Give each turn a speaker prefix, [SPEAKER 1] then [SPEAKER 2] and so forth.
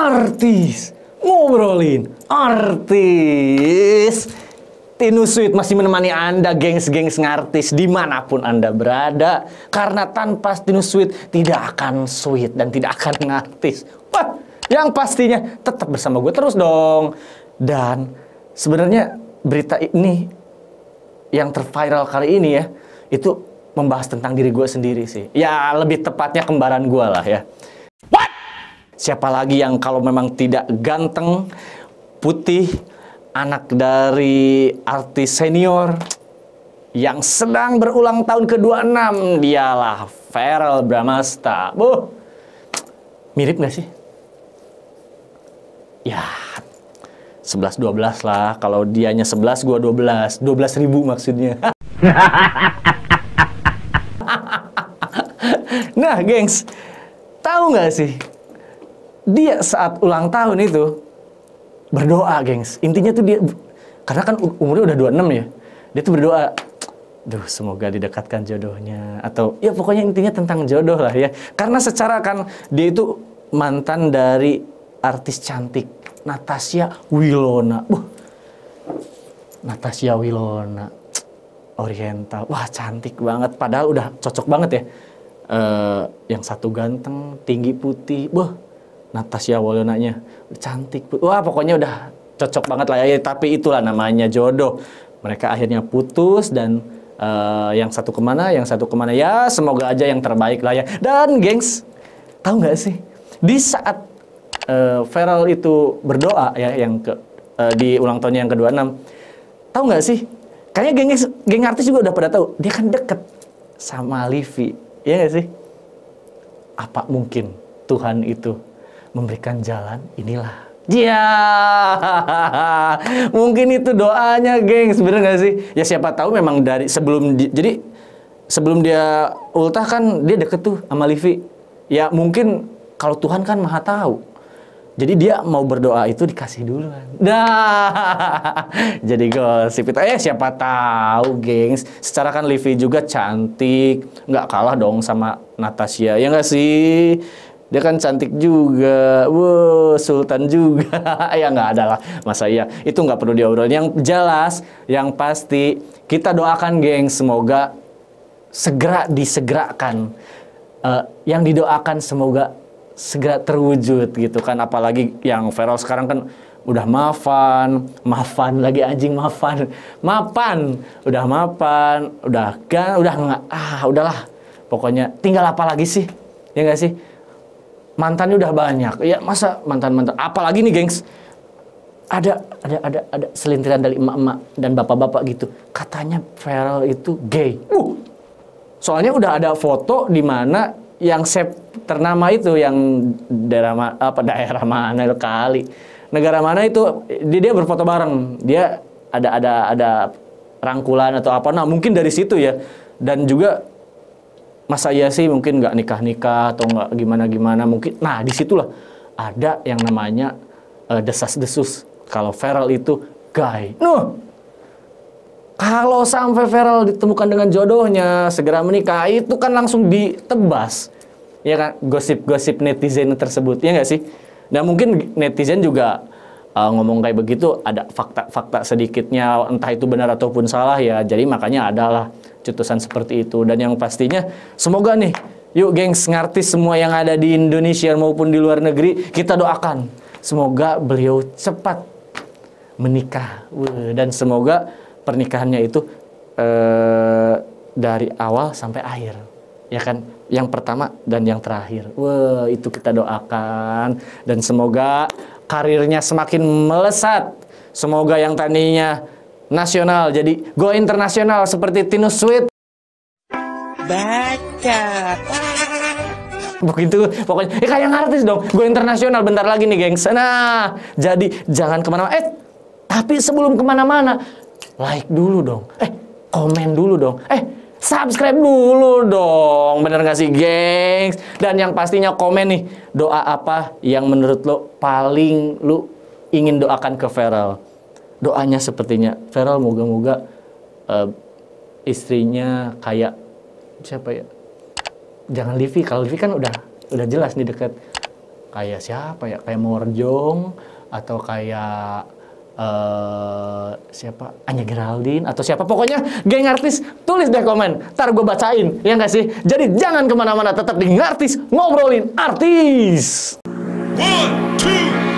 [SPEAKER 1] artis ngobrolin artis Tinus Sweet masih menemani Anda gengs-gengs ngartis dimanapun Anda berada karena tanpa Tinus Sweet tidak akan sweet dan tidak akan ngartis Wah, yang pastinya tetap bersama gue terus dong dan sebenarnya berita ini yang terviral kali ini ya itu membahas tentang diri gue sendiri sih ya lebih tepatnya kembaran gue lah ya Siapa lagi yang kalau memang tidak ganteng, putih, anak dari artis senior yang sedang berulang tahun ke-26, dialah Feral Bramasta. Bu, mirip nggak sih? Ya, 11-12 lah. Kalau dianya 11, gua 12. 12 ribu maksudnya. nah, gengs, tahu nggak sih dia saat ulang tahun itu berdoa, gengs. Intinya tuh dia karena kan umurnya udah 26 ya. Dia tuh berdoa, duh semoga didekatkan jodohnya atau ya pokoknya intinya tentang jodoh lah ya. Karena secara kan dia itu mantan dari artis cantik Natasha Wilona. Buh. Natasha Wilona. Oriental. Wah, cantik banget padahal udah cocok banget ya. Uh, yang satu ganteng, tinggi putih. Wah, Natasha Walonanya cantik wah pokoknya udah cocok banget lah ya tapi itulah namanya jodoh mereka akhirnya putus dan uh, yang satu kemana yang satu kemana ya semoga aja yang terbaik lah ya dan gengs tahu nggak sih di saat uh, Feral itu berdoa ya yang ke uh, di ulang tahunnya yang ke-26 tahu nggak sih kayaknya geng geng artis juga udah pada tahu dia kan deket sama Livi ya nggak sih apa mungkin Tuhan itu memberikan jalan inilah. Ya, yeah. mungkin itu doanya, geng. Sebenarnya gak sih? Ya siapa tahu memang dari sebelum di, jadi sebelum dia ultah kan dia deket tuh sama Livi. Ya mungkin kalau Tuhan kan maha tahu. Jadi dia mau berdoa itu dikasih duluan. nah Jadi gosip itu. Eh siapa tahu, gengs. Secara kan Livi juga cantik, nggak kalah dong sama Natasha. Ya nggak sih? dia kan cantik juga, wow sultan juga, ya nggak ada lah masa iya. Itu nggak perlu diobrolin. Yang jelas, yang pasti kita doakan geng semoga segera disegerakan. Uh, yang didoakan semoga segera terwujud gitu kan. Apalagi yang viral sekarang kan udah mafan, mafan lagi anjing mafan, mapan, udah mapan, udah kan, udah nggak, ah udahlah, pokoknya tinggal apa lagi sih, ya nggak sih? mantannya udah banyak. Ya masa mantan-mantan. Apalagi nih, gengs. Ada ada ada ada selintiran dari emak-emak dan bapak-bapak gitu. Katanya viral itu gay. Uh. Soalnya udah ada foto di mana yang sep ternama itu yang daerah ma apa daerah mana kali negara mana itu dia, dia berfoto bareng dia ada ada ada rangkulan atau apa nah mungkin dari situ ya dan juga masa iya sih mungkin nggak nikah-nikah atau nggak gimana-gimana mungkin. Nah disitulah ada yang namanya uh, desas-desus. Kalau viral itu guy. Nuh, kalau sampai viral ditemukan dengan jodohnya segera menikah itu kan langsung ditebas. Ya kan gosip-gosip netizen tersebut ya nggak sih? Nah mungkin netizen juga uh, ngomong kayak begitu ada fakta-fakta sedikitnya entah itu benar ataupun salah ya. Jadi makanya adalah cetusan seperti itu dan yang pastinya semoga nih yuk gengs ngartis semua yang ada di Indonesia maupun di luar negeri kita doakan semoga beliau cepat menikah dan semoga pernikahannya itu eh, dari awal sampai akhir ya kan yang pertama dan yang terakhir wah itu kita doakan dan semoga karirnya semakin melesat semoga yang tadinya nasional jadi go internasional seperti Tinus Sweet baca begitu pokoknya eh, kayak artis dong gue internasional bentar lagi nih gengs nah jadi jangan kemana-mana eh tapi sebelum kemana-mana like dulu dong eh komen dulu dong eh subscribe dulu dong bener gak sih gengs dan yang pastinya komen nih doa apa yang menurut lo paling lu ingin doakan ke Feral doanya sepertinya Feral moga-moga uh, istrinya kayak siapa ya jangan Livi kalau Livi kan udah udah jelas nih deket kayak siapa ya kayak Morjong atau kayak uh, siapa Anya Geraldine atau siapa pokoknya geng artis tulis deh komen ntar gue bacain ya nggak sih jadi jangan kemana-mana tetap di ngartis ngobrolin artis one two